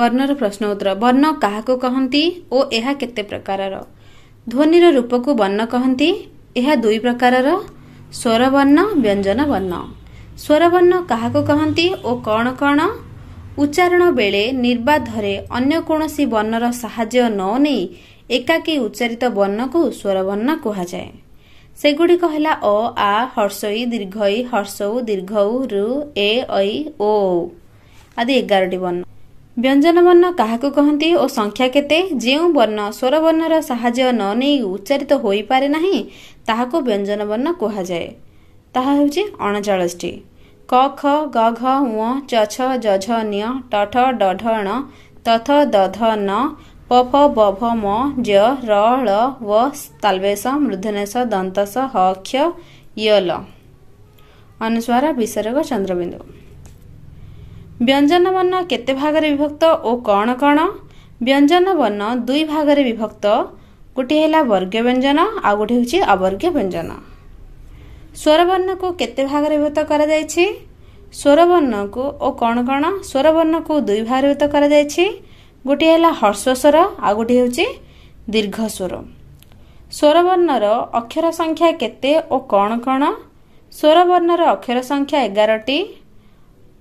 ବର୍ଣ୍ଣର ପ୍ରଶ୍ନ ଉତ୍ତର ବର୍ଣ୍ଣ କାହାକୁ କହନ୍ତି ଓ ଏହା କେତେ ପ୍ରକାରର ଧ୍ୱନିର ରୂପକୁ ବର୍ଣ୍ଣ କହନ୍ତି ଏହା ଦୁଇ ପ୍ରକାରର ସ୍ୱରବର୍ଣ୍ଣ ବ୍ୟଞ୍ଜନ ବର୍ଣ୍ଣ ସ୍ୱରବର୍ଣ୍ଣ କାହାକୁ କହନ୍ତି ଓ କ'ଣ କ'ଣ ଉଚ୍ଚାରଣ ବେଳେ ନିର୍ବାଧରେ ଅନ୍ୟ କୌଣସି ବର୍ଣ୍ଣର ସାହାଯ୍ୟ ନ ନେଇ ଏକାକୀ ଉଚ୍ଚାରିତ ବର୍ଣ୍ଣକୁ ସ୍ୱରବର୍ଣ୍ଣ କୁହାଯାଏ ସେଗୁଡ଼ିକ ହେଲା ଅ ଆ ହର୍ଷଇ ଦୀର୍ଘଇ ହର୍ଷଉ ଦୀର୍ଘଉ ରୁ ଏ ଐ ଓ ଆଦି ଏଗାରଟି ବର୍ଣ୍ଣ ବ୍ୟଞ୍ଜନବର୍ଣ୍ଣ କାହାକୁ କହନ୍ତି ଓ ସଂଖ୍ୟା କେତେ ଯେଉଁ ବର୍ଣ୍ଣ ସ୍ୱରବର୍ଣ୍ଣର ସାହାଯ୍ୟ ନ ନେଇ ଉଚ୍ଚାରିତ ହୋଇପାରେ ନାହିଁ ତାହାକୁ ବ୍ୟଞ୍ଜନବର୍ଣ୍ଣ କୁହାଯାଏ ତାହା ହେଉଛି ଅଣଚାଳିଶଟି କ ଖ ଗ ଘ ଉ ଚ ଛ ଜ ଝ ଟଠ ଡଢ ଣ ତଥ ଦଧ ନ ପ ଫ ବଭ ମ ଜ୍ୟ ର ଳ ୱ ତାଲବେଶ ମୃଦ୍ଧନେଶ ଦନ୍ତସ ହ କ୍ଷ ଅନୁସ୍ୱାର ବିସର୍ଗ ଚନ୍ଦ୍ରବିନ୍ଦୁ ବ୍ୟଞ୍ଜନ ବର୍ଣ୍ଣ କେତେ ଭାଗରେ ବିଭକ୍ତ ଓ କ'ଣ କ'ଣ ବ୍ୟଞ୍ଜନ ବର୍ଣ୍ଣ ଦୁଇ ଭାଗରେ ବିଭକ୍ତ ଗୋଟିଏ ହେଲା ବର୍ଗୀୟ ବ୍ୟଞ୍ଜନ ଆଉ ଗୋଟିଏ ହେଉଛି ଅବର୍ଗୀୟ ବ୍ୟଞ୍ଜନ ସ୍ୱରବର୍ଣ୍ଣକୁ କେତେ ଭାଗରେ ବିଭକ୍ତ କରାଯାଇଛି ସ୍ୱରବର୍ଣ୍ଣକୁ ଓ କ'ଣ କ'ଣ ସ୍ୱରବର୍ଣ୍ଣକୁ ଦୁଇ ଭାଗରେ ବିଭକ୍ତ କରାଯାଇଛି ଗୋଟିଏ ହେଲା ହର୍ଷ୍ୱସ୍ୱର ଆଉ ଗୋଟିଏ ହେଉଛି ଦୀର୍ଘସ୍ୱର ସ୍ୱରବର୍ଣ୍ଣର ଅକ୍ଷର ସଂଖ୍ୟା କେତେ ଓ କ'ଣ କ'ଣ ସ୍ୱରବର୍ଣ୍ଣର ଅକ୍ଷର ସଂଖ୍ୟା ଏଗାରଟି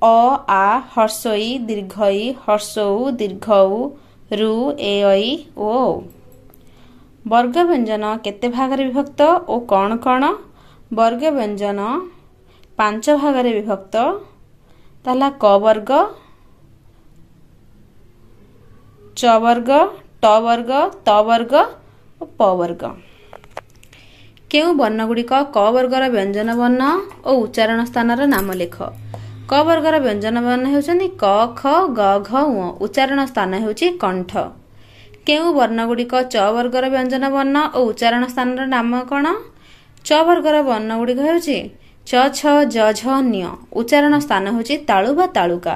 ଅ ଆ ହର୍ଷଇ ଦୀର୍ଘଇ ହର୍ଷଉ ଦୀର୍ଘଉ ରୁ ଏ ଐ ଓ ବର୍ଗ ବ୍ୟଞ୍ଜନ କେତେ ଭାଗରେ ବିଭକ୍ତ ଓ କ'ଣ କ'ଣ ବର୍ଗ ବ୍ୟଞ୍ଜନ ପାଞ୍ଚ ଭାଗରେ ବିଭକ୍ତ ତାହେଲା କ ବର୍ଗ ଚ ବର୍ଗ ଟ ବର୍ଗ ତ ବର୍ଗ ଓ ପ ବର୍ଗ କେଉଁ ବର୍ଣ୍ଣଗୁଡ଼ିକ କ ବର୍ଗର ବ୍ୟଞ୍ଜନ ବର୍ଣ୍ଣ ଓ ଉଚ୍ଚାରଣ ସ୍ଥାନର ନାମ ଲେଖ କ ବର୍ଗର ବ୍ୟଞ୍ଜନବର୍ଣ୍ଣ ହେଉଛନ୍ତି କ ଖ ଗ ଘ ଉଅ ଉଚ୍ଚାରଣ ସ୍ଥାନ ହେଉଛି କଣ୍ଠ କେଉଁ ବର୍ଣ୍ଣଗୁଡ଼ିକ ଚ ବର୍ଗର ବ୍ୟଞ୍ଜନବର୍ଣ୍ଣ ଓ ଉଚ୍ଚାରଣ ସ୍ଥାନର ନାମ କ'ଣ ଚ ବର୍ଗର ବର୍ଣ୍ଣଗୁଡ଼ିକ ହେଉଛି ଚ ଛ ଜ ଝ ନିୟ ଉଚ୍ଚାରଣ ସ୍ଥାନ ହେଉଛି ତାଳୁ ବା ତାଳୁକା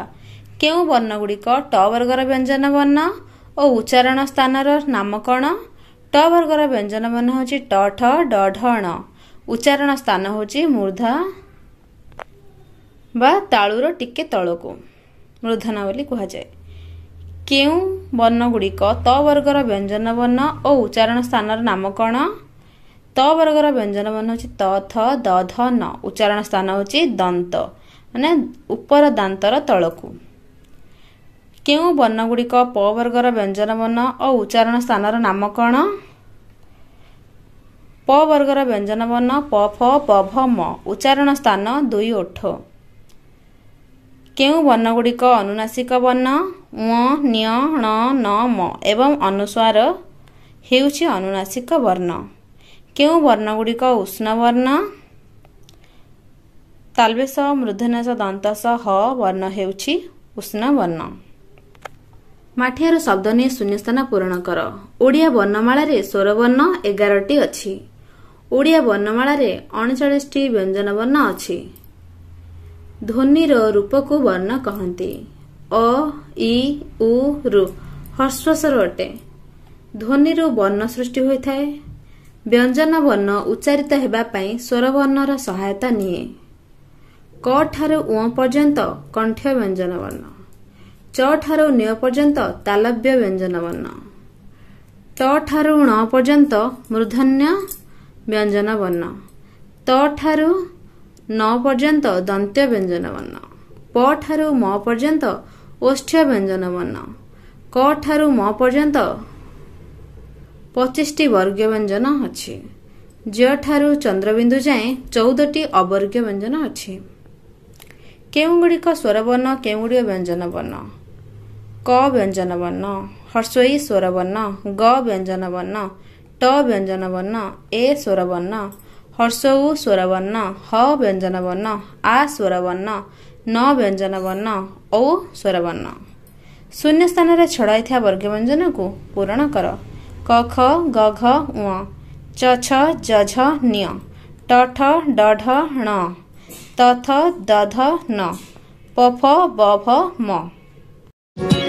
କେଉଁ ବର୍ଣ୍ଣଗୁଡ଼ିକ ଟ ବର୍ଗର ବ୍ୟଞ୍ଜନବର୍ଣ୍ଣ ଓ ଉଚ୍ଚାରଣ ସ୍ଥାନର ନାମ କ'ଣ ଟ ବର୍ଗର ବ୍ୟଞ୍ଜନବର୍ଣ୍ଣ ହେଉଛି ଟ ଠ ଡ ଢ ଣ ଉଚ୍ଚାରଣ ସ୍ଥାନ ହେଉଛି ମୂର୍ଦ୍ଧା ବା ତାଳୁର ଟିକେ ତଳକୁ ମୃଧନା ବୋଲି କୁହାଯାଏ କେଉଁ ବର୍ଣ୍ଣଗୁଡ଼ିକ ତ ବର୍ଗର ବ୍ୟଞ୍ଜନ ବର୍ଣ୍ଣ ଓ ଉଚ୍ଚାରଣ ସ୍ଥାନର ନାମ କ'ଣ ତ ବର୍ଗର ବ୍ୟଞ୍ଜନ ବର୍ଣ୍ଣ ହେଉଛି ତ ଥ ଦ ଧ ନ ଉଚ୍ଚାରଣ ସ୍ଥାନ ହେଉଛି ଦନ୍ତ ମାନେ ଉପର ଦାନ୍ତର ତଳକୁ କେଉଁ ବର୍ଣ୍ଣଗୁଡ଼ିକ ପ ବର୍ଗର ବ୍ୟଞ୍ଜନ ବର୍ଣ୍ଣ ଓ ଉଚ୍ଚାରଣ ସ୍ଥାନର ନାମ କ'ଣ ପ ବର୍ଗର ବ୍ୟଞ୍ଜନ ବର୍ଣ୍ଣ ପ ଫ ପ ଭ ମ ଉଚ୍ଚାରଣ ସ୍ଥାନ ଦୁଇ ଓଠ କେଉଁ ବର୍ଣ୍ଣଗୁଡ଼ିକ ଅନୁନାସିକ ବର୍ଣ୍ଣ ଉ ନି ଣ ନ ମ ଏବଂ ଅନୁସ୍ୱାର ହେଉଛି ଅନୁନାସିକ ବର୍ଣ୍ଣ କେଉଁ ବର୍ଣ୍ଣଗୁଡ଼ିକ ଉଷ୍ଣ ବର୍ଣ୍ଣ ତାଲବେଶ ମୃଦ୍ଧନେଶ ଦନ୍ତସ ହ ବର୍ଣ୍ଣ ହେଉଛି ଉଷ୍ଣ ବର୍ଣ୍ଣ ମାଠିଆର ଶବ୍ଦ ନେଇ ଶୂନ୍ୟସ୍ଥାନ ପୂରଣ କର ଓଡ଼ିଆ ବର୍ଣ୍ଣମାଳାରେ ସ୍ୱର ବର୍ଣ୍ଣ ଏଗାରଟି ଅଛି ଓଡ଼ିଆ ବର୍ଣ୍ଣମାଳାରେ ଅଣଚାଳିଶଟି ବ୍ୟଞ୍ଜନ ବର୍ଣ୍ଣ ଅଛି ଧ୍ୱନିର ରୂପକୁ ବର୍ଣ୍ଣ କହନ୍ତି ଅ ଇ ଉ ରୁ ହର୍ଶ୍ୱସର ଅଟେ ଧ୍ୱନିରୁ ବର୍ଣ୍ଣ ସୃଷ୍ଟି ହୋଇଥାଏ ବ୍ୟଞ୍ଜନ ବର୍ଣ୍ଣ ଉଚ୍ଚାରିତ ହେବା ପାଇଁ ସ୍ୱରବର୍ଣ୍ଣର ସହାୟତା ନିଏ କ ଠାରୁ ଉଅ ପର୍ଯ୍ୟନ୍ତ କଣ୍ଠ ବ୍ୟଞ୍ଜନ ବର୍ଣ୍ଣ ଚ ଠାରୁ ନିଅ ପର୍ଯ୍ୟନ୍ତ ତାଲବ୍ୟ ବ୍ୟଞ୍ଜନ ବର୍ଣ୍ଣ ତ ଠାରୁ ଣ ପର୍ଯ୍ୟନ୍ତ ମୃଧନ୍ୟ ବ୍ୟଞ୍ଜନ ବର୍ଣ୍ଣ ତ ଠାରୁ ନ ପର୍ଯ୍ୟନ୍ତ ଦନ୍ତ୍ୟ ବ୍ୟଞ୍ଜନବର୍ଣ୍ଣ ପ ଠାରୁ ମ ପର୍ଯ୍ୟନ୍ତ ବ୍ୟଞ୍ଜନ ବର୍ଣ୍ଣ କ ଠାରୁ ମ ପର୍ଯ୍ୟନ୍ତ ପଚିଶଟି ବର୍ଗ ବ୍ୟଞ୍ଜନ ଅଛି ଝିଅଠାରୁ ଚନ୍ଦ୍ରବିନ୍ଦୁ ଯାଏଁ ଚଉଦଟି ଅବର୍ଗ ବ୍ୟଞ୍ଜନ ଅଛି କେଉଁ କେଉଁଗୁଡ଼ିକ ସ୍ୱରବର୍ଣ୍ଣ ବ୍ୟଞ୍ଜନ ବର୍ଣ୍ଣ କ ବ୍ୟଞ୍ଜନ ବର୍ଣ୍ଣ ହର୍ଷଇ ସ୍ୱରବର୍ଣ୍ଣ ଗ ବ୍ୟଞ୍ଜନ ବର୍ଣ୍ଣ ଟ ବ୍ୟଞ୍ଜନ ବର୍ଣ୍ଣ ଏ ସ୍ୱରବର୍ଣ୍ଣ ହର୍ଷ ଉ ସ୍ୱରବର୍ଣ୍ଣ ହ ବ୍ୟଞ୍ଜନ ବର୍ଣ୍ଣ ଆ ସ୍ୱରବର୍ଣ୍ଣ ନ ବ୍ୟଞ୍ଜନ ବ୍ୟଞ୍ଜନବର୍ଣ୍ଣ ଔ ସ୍ୱରବର୍ଣ୍ଣ ଶୂନ୍ୟ ସ୍ଥାନରେ ଛଡ଼ାଇଥିବା ବର୍ଗ ବ୍ୟଞ୍ଜନକୁ ପୂରଣ କର କ ଖ ଗ ଘ ଉ ଚ ଛ ଜ ନିଅ ଟଠ ଡଢ ଣ ତଥ ଦଧ ନ ପଫ ବଭ ମ